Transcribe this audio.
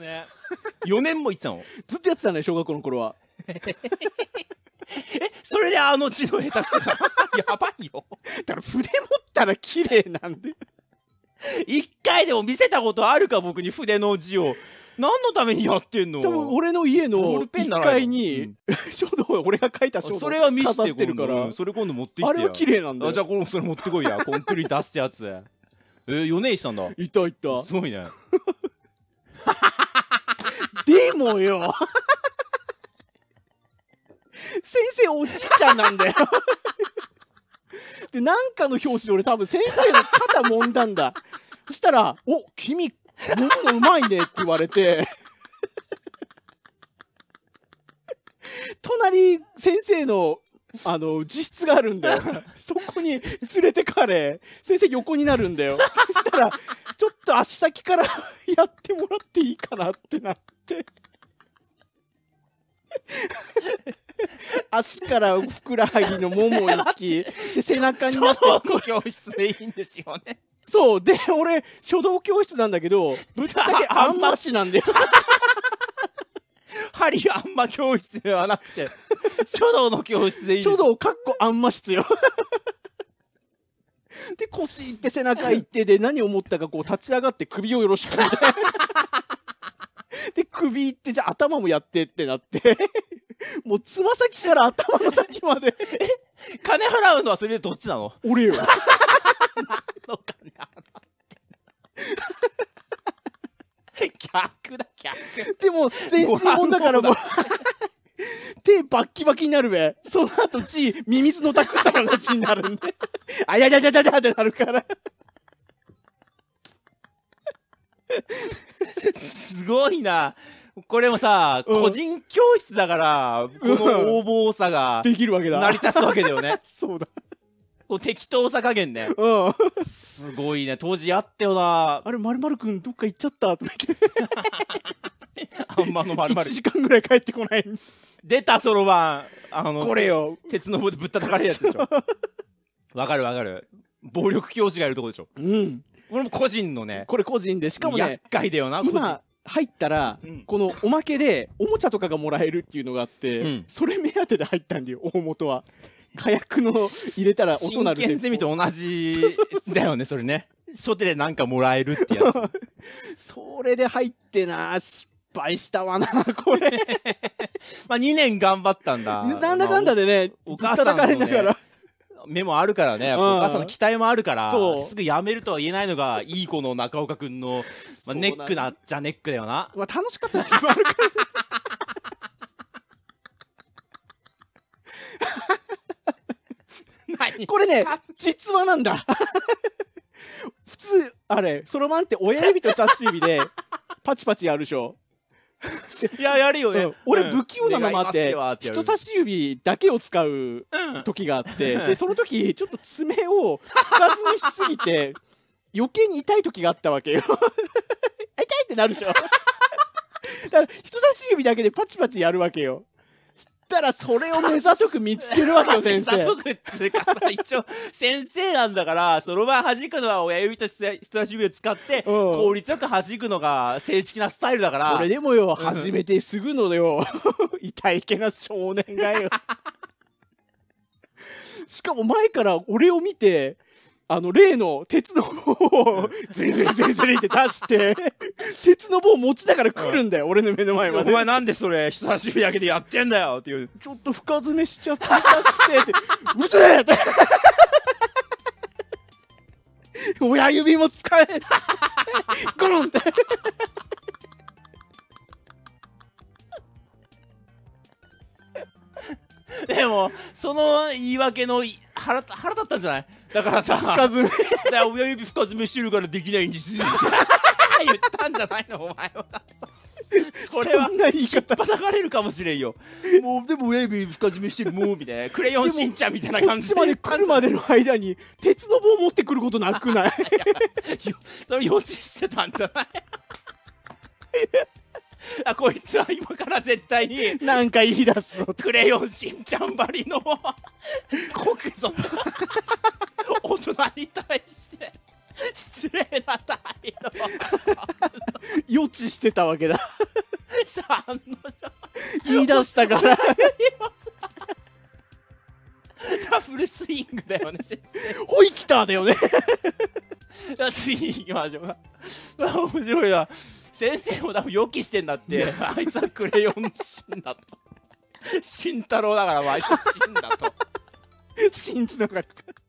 ね。4年も行ってたのずっとやってたね、小学校の頃は。え、それであの字の下手くそさ。やばいよ。だから筆持ったら綺麗なんで。一回でも見せたことあるか、僕に筆の字を。何のためにやってんの多分俺の家の1階に、書道、俺が書いた書道それは見せてるから。それ今度持ってきてあれは綺麗なんだじゃあこれそれ持ってこいや。コンクリー出したやつ。えー、4年したんだ。いたいた。すごいね。もよ。先生おじいちゃんなんだよ。で、なんかの表紙で俺多分先生の肩揉んだんだ。そしたら、お、君、揉むのうまいねって言われて、隣、先生の、あの、自室があるんだよ。そこに連れてかれ、先生横になるんだよ。そしたら、ちょっと足先からやってもらっていいかなってなって。足からふくらはぎのもも行き、背中になってる。教室でいいんですよね。そう。で、俺、書道教室なんだけど、ぶっちゃけあんましなんだよ。針あんま教室ではなくて、書道の教室でいい。書道かっこあんま室よ。で、腰行って背中行ってで、何思ったかこう立ち上がって首をよろしくみたいな。で、首いって、じゃあ頭もやってってなって もうつま先から頭の先まで え金払うのはそれでどっちなの俺よ。何の金払って逆だ、逆。でも、全身もんだからもう。手バッキバキになるべ。その後血、ミミズのタクった血になるんで。あやややややってなるから。すごいな。これもさ、うん個人教室だから、この応募さができるわけだ。成り立つわけだよね。そうだ。こう適当さ加減ね。うん。すごいね。当時やったよな。あれ、まるまるくんどっか行っちゃった言って、あんまのまるま1る。時間ぐらい帰ってこない。出た、そろばん。あの、これよ。鉄の棒でぶったたかれるやつでしょ。わかるわかる。暴力教師がいるとこでしょ。うん。俺も個人のねこれ個人でしかもね厄介だよな今入ったら、うん、このおまけでおもちゃとかがもらえるっていうのがあって、うん、それ目当てで入ったんだよ大元は火薬の入れたら音鳴る真剣ゼミと同じだよねそれね初手でなんかもらえるってやつ それで入ってな失敗したわなこれ まあ2年頑張ったんだなんだかんだでねお母さん、ね、叩かれながら目もあるからね、うん、お母さんの期待もあるから、すぐやめるとは言えないのが、いい子の中岡君の、まあ、ネックな、じゃネックだよな。まあ、楽しかった時もあるから。これね、実話なんだ。普通、あれ、そろばんって親指と人差し指で、パチパチやるでしょ。いや、やるよね。うん俺、不器用なのもあってまって人差し指だけを使う時があって、で、その時、ちょっと爪をかずにしすぎて、余計に痛い時があったわけよ。痛いってなるでしょ。だから、人差し指だけでパチパチやるわけよ。ったらそれを目ざとく見つけるわけよ、先生。目ざとくっうかさ、一応、先生なんだから、そろばん弾くのは親指と人差し指を使って、効率よく弾くのが正式なスタイルだから。それでもよ、始めてすぐのよ、痛いけな少年がよ。しかも前から俺を見て、あの、例の鉄の棒を、ズリズリズリズリって出して、鉄の棒持ちながら来るんだよ、俺の目の前まで。お前なんでそれ、人差し指だけでやってんだよっていう。ちょっと深爪しちゃってた って、うるせえって。親指も使え ゴンって。でも、その言い訳の腹腹立ったんじゃないだからさ深爪だ親指深爪してるからできないんです 言ったんじゃないのお前はそれはんな言い方叩かれるかもしれんよもうでも親指深爪してるもうみたいなクレヨンしんちゃんみたいな感じでこっちまで来るまでの間に鉄の棒持ってくることなくないそれ予知してたんじゃないあこいつは今から絶対になんか言い出すクレヨンしんちゃんばりのこくぞ馬に対して失礼な態度予知してたわけだの言い出したからじゃあフルスイングだよね先生ホイキターだよねじゃに次行きましょうか面白いな先生も多分予期してんだってあいつはクレヨン死んだと慎太郎だからあいつ死んだとんつ なかった